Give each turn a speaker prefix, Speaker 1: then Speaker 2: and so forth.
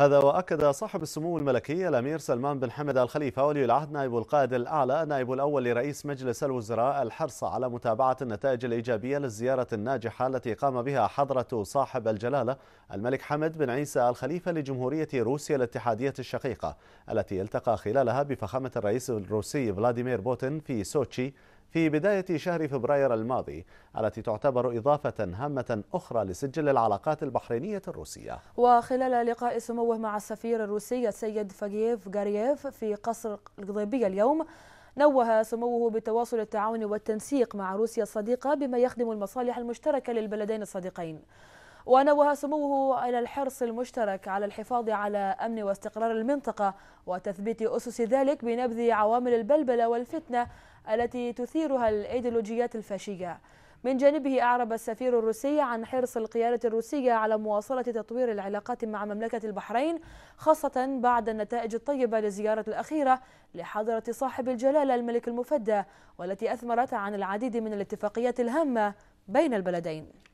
Speaker 1: هذا وأكد صاحب السمو الملكي الأمير سلمان بن حمد الخليفة ولي العهد نائب القائد الأعلى نائب الأول لرئيس مجلس الوزراء الحرص على متابعة النتائج الإيجابية للزيارة الناجحة التي قام بها حضرة صاحب الجلالة الملك حمد بن عيسى الخليفة لجمهورية روسيا الاتحادية الشقيقة التي التقى خلالها بفخامة الرئيس الروسي فلاديمير بوتين في سوتشي في بداية شهر فبراير الماضي التي تعتبر إضافة هامة أخرى لسجل العلاقات البحرينية الروسية
Speaker 2: وخلال لقاء سموه مع السفير الروسي السيد فاجيف غارييف في قصر القضيبية اليوم نوه سموه بتواصل التعاون والتنسيق مع روسيا الصديقة بما يخدم المصالح المشتركة للبلدين الصديقين ونوه سموه إلى الحرص المشترك على الحفاظ على أمن واستقرار المنطقة وتثبيت أسس ذلك بنبذ عوامل البلبلة والفتنة التي تثيرها الايديولوجيات الفاشيه من جانبه أعرب السفير الروسي عن حرص القيادة الروسية على مواصلة تطوير العلاقات مع مملكة البحرين خاصة بعد النتائج الطيبة للزيارة الأخيرة لحضرة صاحب الجلالة الملك المفدى والتي أثمرت عن العديد من الاتفاقيات الهامة بين البلدين